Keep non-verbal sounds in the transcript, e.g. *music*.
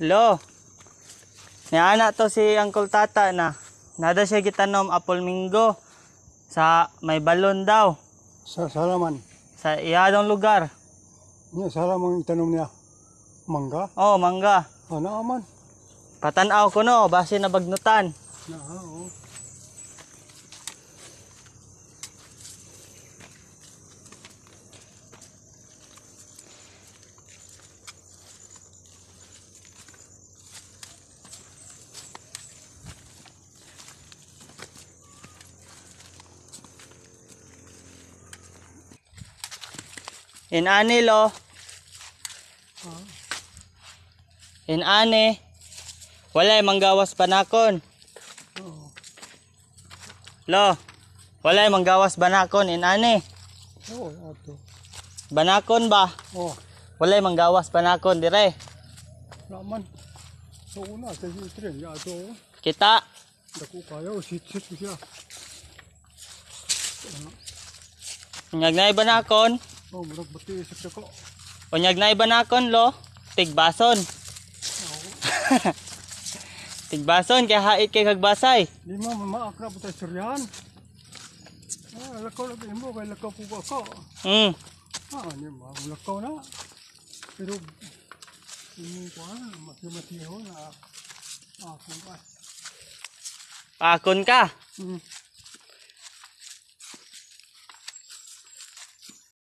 Lo. Niana to si Uncle Tata na. Nada siya gitanom apol minggo sa may balon daw. Sa salaman. Sa iyadong lugar. Niya salaman itanom niya. Mangga? Oo, oh, mangga. Ano aman? Patanaw ko no, base na bagnutan. Ano, oo. in lo in ane wala manggawas banakon lo wala manggawas banakon in ane banakon ba oh wala manggawas banakon dire naman so una sa sitrin ya so oh. kita dako kayo oh, sit sit siya ngagnay banakon Oh, murag bati sa ko. Unyag na iba nakon lo, tigbason. *laughs* tigbason kay hait kay kagbasay. Di mo maakrab ta suryan. Ah, lakaw lang mo kay lakaw ko ko. Mm. Ah, ni mo lakaw na. Pero ini ko ah, na mati-mati ho na. Ah, kun ka. Ah, kun ka. Mm.